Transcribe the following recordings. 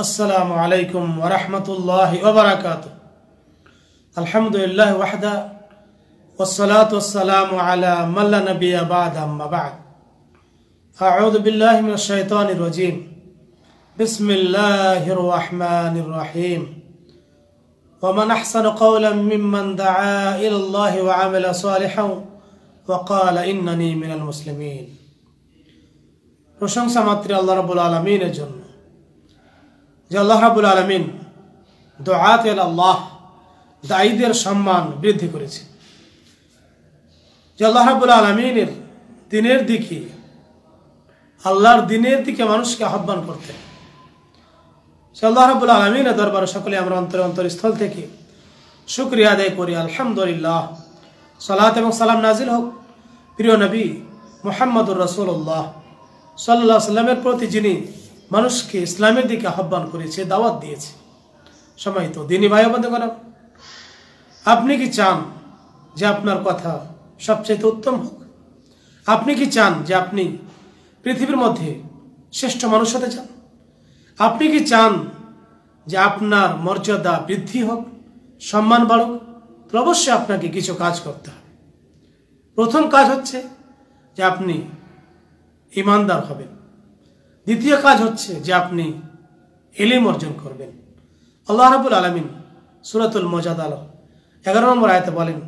السلام عليكم ورحمة الله وبركاته الحمد لله وحده والصلاة والسلام على من لا نبي بعد أما بعد أعوذ بالله من الشيطان الرجيم بسم الله الرحمن الرحيم ومن أحسن قولا ممن دعا إلى الله وعمل صالحا وقال إنني من المسلمين رشان سماتري الله رب العالمين جنة যে আল্লাহ রাবুল আলমিন দোয়াত আল্লাহ দায়ীদের সম্মান বৃদ্ধি করেছে যে আল্লাহ রাবুল আলমিনের দিনের দিকে আল্লাহর দিনের দিকে মানুষকে আহ্বান করতে সে আল্লাহ রাবুল আলমিনের দরবার সকলে আমরা অন্তরে অন্তরস্থল থেকে শুক্রিয়া আদায় করি আলহামদুলিল্লাহ সালাত এবং সালাম নাজিল হোক প্রিয় নবী মোহাম্মদুর রসুল্লাহ সাল্লাহ সাল্লামের প্রতি যিনি মানুষকে ইসলামের দিকে আহ্বান করেছে দাওয়াত দিয়েছে সময় তো দিনই ভাইয়াবন্ধ করা আপনি কি চান যে আপনার কথা সবচেয়ে উত্তম হোক আপনি কি চান যে আপনি পৃথিবীর মধ্যে শ্রেষ্ঠ মানুষ হতে চান আপনি কি চান যে আপনার মর্যাদা বৃদ্ধি হোক সম্মান বাড়ুক তো অবশ্যই আপনাকে কিছু কাজ করতে হবে প্রথম কাজ হচ্ছে যে আপনি ইমানদার হবেন দ্বিতীয় কাজ হচ্ছে যে আপনি এলিম অর্জন করবেন আল্লাহ রাবুল আলমিন সুরাতুল মজাদ আলম এগারো নম্বর আয়তে বলেন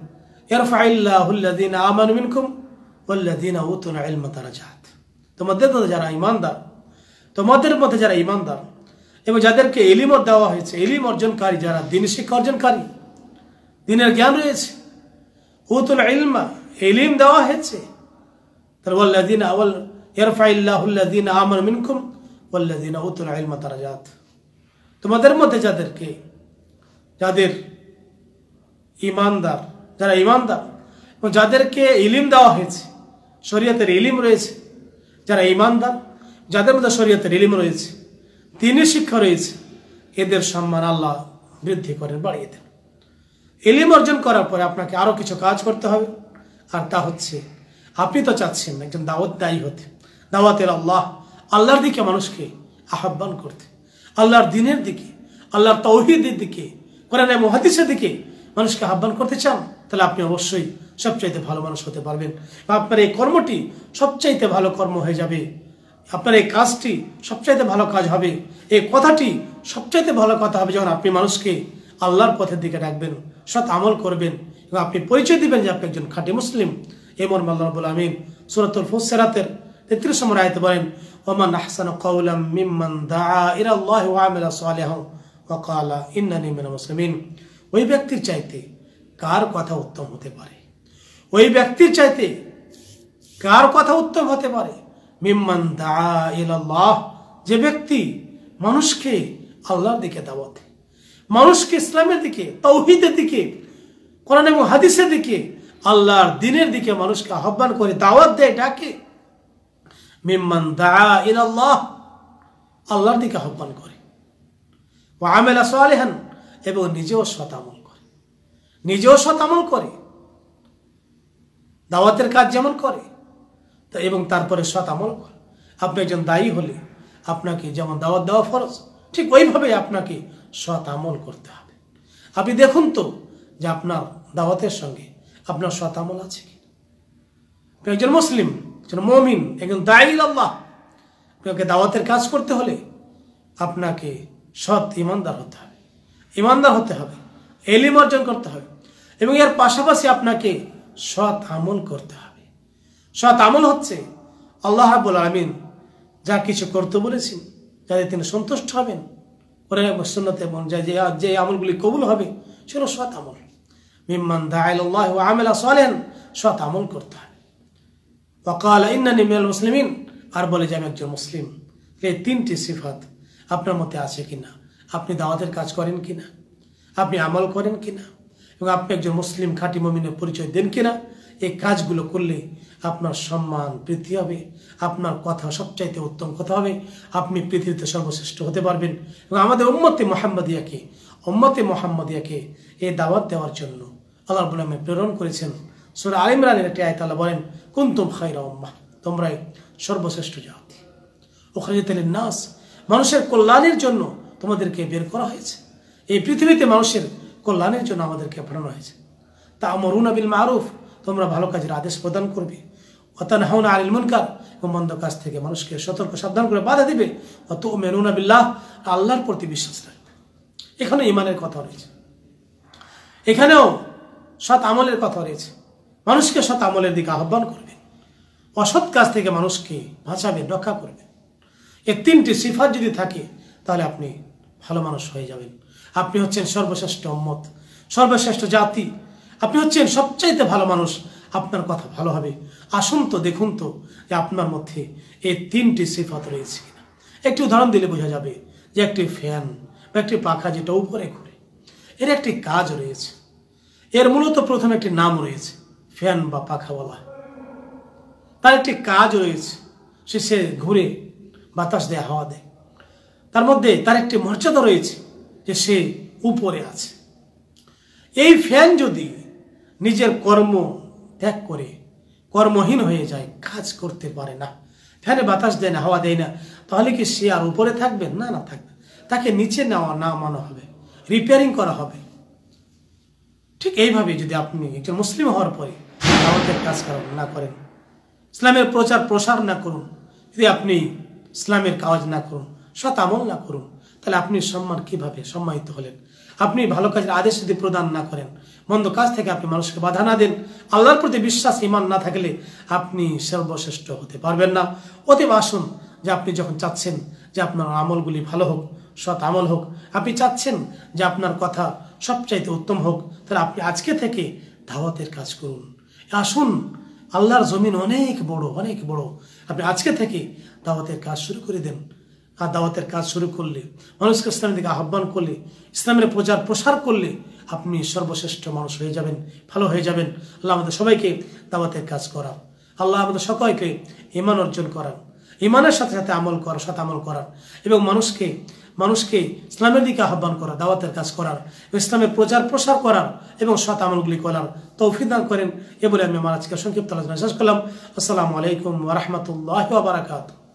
এরফাইল্লাহুল্লাদিন আমান মিনকুম উল্লাদিন উতুন আলমা তারা জাহাত তোমাদের মধ্যে যারা ইমানদার তোমাদের মধ্যে যারা ইমানদার এবং যাদেরকে এলিম দেওয়া হয়েছে এলিম অর্জনকারী যারা দিন শিক্ষা অর্জনকারী দিনের জ্ঞান রয়েছে উতুল ইলমা এলিম দেওয়া হয়েছে তার বল্লাদিন আওয়াল মিনকুম তোমাদের মধ্যে যাদেরকে যাদের ইমানদার যারা ইমানদার এবং যাদেরকে ইলিম দেওয়া হয়েছে শরীয়তের ইলিম রয়েছে যারা ইমানদার যাদের মধ্যে শরীয়তের ইলিম রয়েছে তিনি শিক্ষা রয়েছে এদের সম্মান আল্লাহ বৃদ্ধি করেন বাড়িয়ে দেন এলিম অর্জন করার পরে আপনাকে আরও কিছু কাজ করতে হবে আর তা হচ্ছে আপনি তো চাচ্ছেন একজন দাওয়াত দায়ী হতে দাওয়াতের আল্লাহ আল্লাহর দিকে মানুষকে আহ্বান করতে আল্লাহর দিনের দিকে আল্লাহর তৌহিদের দিকে কোরআন মহাদিসের দিকে মানুষকে আহ্বান করতে চান তাহলে আপনি অবশ্যই সবচাইতে ভালো মানুষ হতে পারবেন আপনার এই কর্মটি সবচাইতে ভালো কর্ম হয়ে যাবে আপনার এই কাজটি সবচাইতে ভালো কাজ হবে এই কথাটি সবচাইতে ভালো কথা হবে যখন আপনি মানুষকে আল্লাহর পথের দিকে ডাকবেন সৎ আমল করবেন এবং আপনি পরিচয় দিবেন যে আপনি একজন খাঁটি মুসলিম এমন মাল্লাবুল আমিন সুরাতুল ফুসেরাতের তেত্রিশ নম্বর আয়তে বলেন ওমান আহসান কৌলম মিম্মান দা ইরাল্লাহ ওয়ামিলা সালেহ ওকালা ইন্নানি মিনা মুসলিমিন ওই ব্যক্তির চাইতে কার কথা উত্তম হতে পারে ওই ব্যক্তির চাইতে কার কথা উত্তম হতে পারে মিম্মান দা ইলাল্লাহ যে ব্যক্তি মানুষকে আল্লাহর দিকে দাওয়াত মানুষকে ইসলামের দিকে তৌহিদের দিকে কোরআন এবং হাদিসের দিকে আল্লাহর দিনের দিকে মানুষকে আহ্বান করে দাওয়াত দেয় ডাকে মিম্মান দা আল্লাহ আল্লাহর দিকে আহ্বান করে ও আমেলা সালেহান এবং নিজেও সতামল করে নিজেও সতামল করে দাওয়াতের কাজ যেমন করে তা এবং তারপরে সতামল করে আপনি একজন দায়ী হলে আপনাকে যেমন দাওয়াত দেওয়া ফরজ ঠিক ওইভাবে আপনাকে সতামল আমল করতে হবে আপনি দেখুন তো যে আপনার দাওয়াতের সঙ্গে আপনার সতামল আছে কি একজন মুসলিম যেন মমিন একজন দায়ী আল্লাহ আপনাকে দাওয়াতের কাজ করতে হলে আপনাকে সৎ ইমানদার হতে হবে ইমানদার হতে হবে এলিম অর্জন করতে হবে এবং এর পাশাপাশি আপনাকে সৎ আমল করতে হবে সৎ আমল হচ্ছে আল্লাহ রাবুল আলমিন যা কিছু করতে বলেছেন যাতে তিনি সন্তুষ্ট হবেন ওরে সুন্নত এবং যা যে যে আমলগুলি কবুল হবে সেগুলো সৎ আমল মিম্মান দায় আল্লাহ আমেলা সলেন সৎ আমল করতে হবে ফকাল ইন্নানি মেল মুসলিমিন আর বলে যে আমি একজন মুসলিম এই তিনটি সিফাত আপনার মধ্যে আছে কি না আপনি দাওয়াতের কাজ করেন কি না আপনি আমল করেন কি না এবং আপনি একজন মুসলিম খাঁটি মমিনের পরিচয় দেন কিনা এই কাজগুলো করলে আপনার সম্মান বৃদ্ধি হবে আপনার কথা সবচাইতে উত্তম কথা হবে আপনি পৃথিবীতে সর্বশ্রেষ্ঠ হতে পারবেন এবং আমাদের উম্মতে মোহাম্মদিয়াকে উম্মতে মোহাম্মদিয়াকে এই দাওয়াত দেওয়ার জন্য আল্লাহ বলে প্রেরণ করেছেন সুরা আলিমরানের একটি আয়তালা বলেন কুন্তুম খাইরা উম্মা তোমরাই সর্বশ্রেষ্ঠ জাতি ওখানে নাস মানুষের কল্যাণের জন্য তোমাদেরকে বের করা হয়েছে এই পৃথিবীতে মানুষের কল্যাণের জন্য আমাদেরকে পাঠানো হয়েছে তা আমরুন আবিল মারুফ তোমরা ভালো কাজের আদেশ প্রদান করবে অতান হাউনা আলিল মুনকার এবং মন্দ কাজ থেকে মানুষকে সতর্ক সাবধান করে বাধা দিবে অত মেনুন আবিল্লাহ আল্লাহর প্রতি বিশ্বাস রাখবে এখানে ইমানের কথা রয়েছে এখানেও সৎ আমলের কথা রয়েছে মানুষকে সৎ আমলের দিকে আহ্বান করবেন অসৎ কাজ থেকে মানুষকে বাঁচাবেন রক্ষা করবেন এ তিনটি সিফার যদি থাকে তাহলে আপনি ভালো মানুষ হয়ে যাবেন আপনি হচ্ছেন সর্বশ্রেষ্ঠ অম্মত সর্বশ্রেষ্ঠ জাতি আপনি হচ্ছেন সবচাইতে ভালো মানুষ আপনার কথা ভালো হবে আসুন তো দেখুন তো যে আপনার মধ্যে এই তিনটি সিফাত রয়েছে কিনা একটি উদাহরণ দিলে বোঝা যাবে যে একটি ফ্যান বা একটি পাখা যেটা উপরে ঘুরে এর একটি কাজ রয়েছে এর মূলত প্রথমে একটি নাম রয়েছে ফ্যান বা পাখাওয়ালা তার একটি কাজ রয়েছে সে সে ঘুরে বাতাস দেয় হাওয়া দেয় তার মধ্যে তার একটি মর্যাদা রয়েছে যে সে উপরে আছে এই ফ্যান যদি নিজের কর্ম ত্যাগ করে কর্মহীন হয়ে যায় কাজ করতে পারে না ফ্যানে বাতাস দেয় না হাওয়া দেয় না তাহলে কি সে আর উপরে থাকবে না না থাকবে তাকে নিচে নেওয়া নামানো হবে রিপেয়ারিং করা হবে ঠিক এইভাবে যদি আপনি একজন মুসলিম হওয়ার পরে দাওয়াতের কাজ না করেন ইসলামের প্রচার প্রসার না করুন যদি আপনি ইসলামের কাজ না করুন সৎ আমল না করুন তাহলে আপনি সম্মান কিভাবে সম্মানিত হলেন আপনি ভালো কাজের আদেশ যদি প্রদান না করেন মন্দ কাজ থেকে আপনি মানুষকে বাধা না দেন আল্লাহর প্রতি বিশ্বাস ইমান না থাকলে আপনি সর্বশ্রেষ্ঠ হতে পারবেন না অতি আসুন যে আপনি যখন চাচ্ছেন যে আপনার আমলগুলি ভালো হোক সৎ আমল হোক আপনি চাচ্ছেন যে আপনার কথা সবচাইতে উত্তম হোক তাহলে আপনি আজকে থেকে ধাওয়াতের কাজ করুন আসুন আল্লাহর জমিন অনেক বড় অনেক বড় আপনি আজকে থেকে দাওয়াতের কাজ শুরু করে দেন আর দাওয়াতের কাজ শুরু করলে মানুষকে ইসলামের দিকে আহ্বান করলে ইসলামের প্রচার প্রসার করলে আপনি সর্বশ্রেষ্ঠ মানুষ হয়ে যাবেন ভালো হয়ে যাবেন আল্লাহ আমাদের সবাইকে দাওয়াতের কাজ করা আল্লাহ আমাদের সকলকে ইমান অর্জন করান ইমানের সাথে সাথে আমল করার সাথে আমল করান এবং মানুষকে মানুষকে ইসলামের দিকে আহ্বান করা দাওয়াতের কাজ করার ইসলামের প্রচার প্রসার করার এবং সৎ আমলগুলি করার তৌফিক দান করেন এ বলে আমি আমার আজকে সংক্ষিপ্ত আলোচনা শেষ করলাম আসসালামু আলাইকুম রহমতুল্লাহ বারাকাত